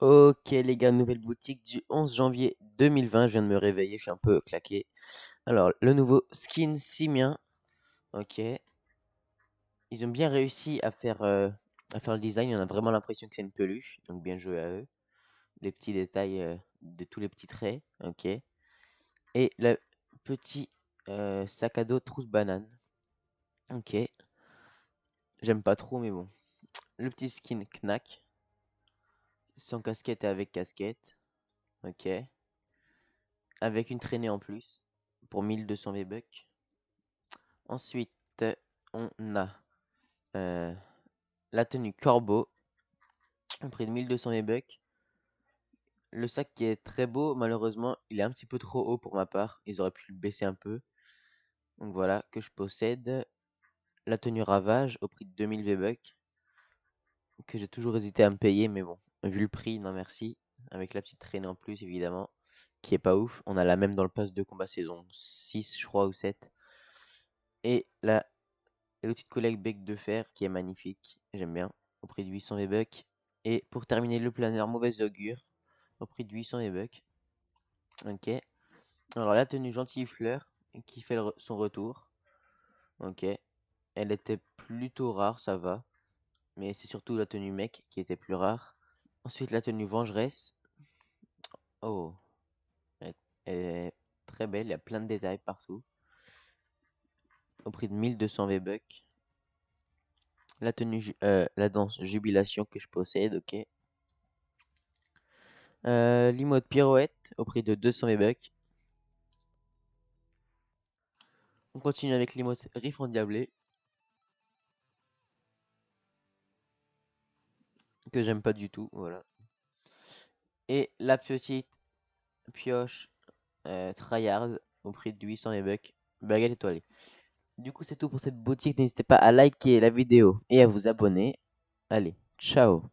Ok les gars, nouvelle boutique du 11 janvier 2020. Je viens de me réveiller, je suis un peu claqué. Alors, le nouveau skin simien. Ok. Ils ont bien réussi à faire, euh, à faire le design. On a vraiment l'impression que c'est une peluche. Donc bien joué à eux. Les petits détails euh, de tous les petits traits. Ok. Et le petit euh, sac à dos trousse banane. Ok. J'aime pas trop, mais bon. Le petit skin knack sans casquette et avec casquette. Ok. Avec une traînée en plus. Pour 1200 V-Bucks. Ensuite, on a euh, la tenue corbeau. Au prix de 1200 V-Bucks. Le sac qui est très beau, malheureusement, il est un petit peu trop haut pour ma part. Ils auraient pu le baisser un peu. Donc voilà, que je possède. La tenue ravage au prix de 2000 V-Bucks que j'ai toujours hésité à me payer, mais bon, vu le prix, non merci. Avec la petite traînée en plus, évidemment, qui est pas ouf. On a la même dans le pass de combat saison 6, je crois, ou 7. Et la, et le collègue bec de fer qui est magnifique, j'aime bien, au prix de 800 v Et pour terminer, le planeur mauvaise augure, au prix de 800 V-Bucks. Ok. Alors la tenue gentille fleur qui fait son retour. Ok. Elle était plutôt rare, ça va mais c'est surtout la tenue mec qui était plus rare. Ensuite, la tenue vengeresse. Oh, elle est très belle, il y a plein de détails partout. Au prix de 1200 V-Bucks. La tenue, euh, la danse jubilation que je possède, ok. Euh, L'imote pirouette au prix de 200 V-Bucks. On continue avec l'imote riff diablé que j'aime pas du tout, voilà. Et la petite pioche euh, tryhard au prix de 800 e bucks, baguette étoilée. Du coup, c'est tout pour cette boutique. N'hésitez pas à liker la vidéo et à vous abonner. Allez, ciao